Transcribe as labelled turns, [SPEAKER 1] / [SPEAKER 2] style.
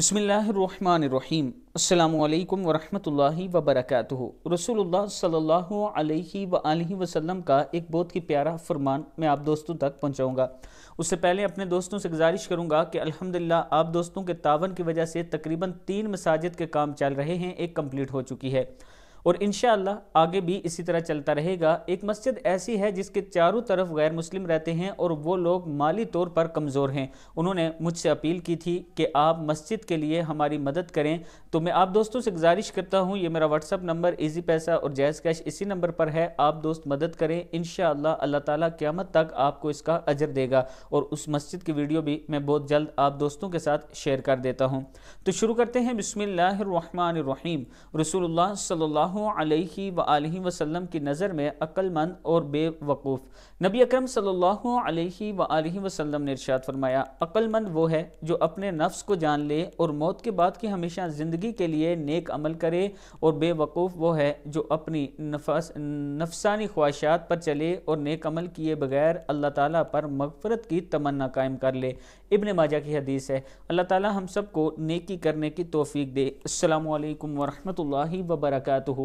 [SPEAKER 1] بسم اللہ الرحمن الرحیم السلام علیکم ورحمۃ اللہ وبرکاتہ رسول اللہ صلی اللہ علیہ وآلہ وسلم کا ایک بہت ہی پیارا فرمان میں آپ دوستوں تک پہنچاؤں گا اس سے پہلے اپنے دوستوں سے گزارش کروں گا کہ الحمدللہ آپ دوستوں کے تعاون کی وجہ سے تقریباً تین مساجد کے کام چل رہے ہیں ایک کمپلیٹ ہو چکی ہے اور انشاءاللہ آگے بھی اسی طرح چلتا رہے گا ایک مسجد ایسی ہے جس کے چاروں طرف غیر مسلم رہتے ہیں اور وہ لوگ مالی طور پر کمزور ہیں انہوں نے مجھ سے اپیل کی تھی کہ آپ مسجد کے لیے ہماری مدد کریں تو میں آپ دوستوں سے گزارش کرتا ہوں یہ میرا اپ نمبر ایزی پیسہ اور جائز کیش اسی نمبر پر ہے آپ دوست مدد کریں انشاءاللہ اللہ تعالیٰ قیامت تک آپ کو اس کا اجر دے گا اور اس مسجد کی ویڈیو بھی میں بہت جلد آپ دوستوں کے ساتھ شیئر کر دیتا ہوں تو شروع کرتے ہیں بسم اللہ الرحمن الرحیم رسول اللہ صلی اللہ اللہ علیہ وآلہ وسلم کی نظر میں مند اور بے وقوف نبی اکرم صلی اللہ علیہ وآلہ وسلم نے ارشاد فرمایا عقل مند وہ ہے جو اپنے نفس کو جان لے اور موت کے بعد کی ہمیشہ زندگی کے لیے نیک عمل کرے اور بے وقوف وہ ہے جو اپنی نفسانی خواہشات پر چلے اور نیک عمل کیے بغیر اللہ تعالیٰ پر مغفرت کی تمنا قائم کر لے ابن ماجہ کی حدیث ہے اللہ تعالیٰ ہم سب کو نیکی کرنے کی توفیق دے السلام علیکم ورحمۃ اللہ وبرکاتہ